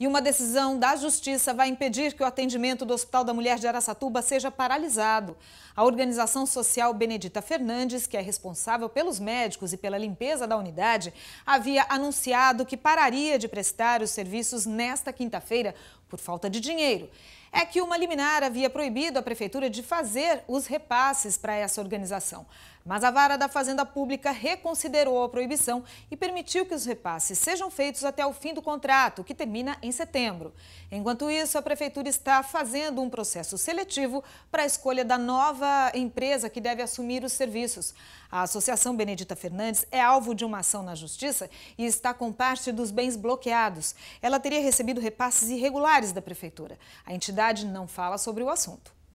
E uma decisão da Justiça vai impedir que o atendimento do Hospital da Mulher de Araçatuba seja paralisado. A organização social Benedita Fernandes, que é responsável pelos médicos e pela limpeza da unidade, havia anunciado que pararia de prestar os serviços nesta quinta-feira por falta de dinheiro. É que uma liminar havia proibido a prefeitura de fazer os repasses para essa organização. Mas a vara da Fazenda Pública reconsiderou a proibição e permitiu que os repasses sejam feitos até o fim do contrato, que termina em em setembro. Enquanto isso, a Prefeitura está fazendo um processo seletivo para a escolha da nova empresa que deve assumir os serviços. A Associação Benedita Fernandes é alvo de uma ação na Justiça e está com parte dos bens bloqueados. Ela teria recebido repasses irregulares da Prefeitura. A entidade não fala sobre o assunto.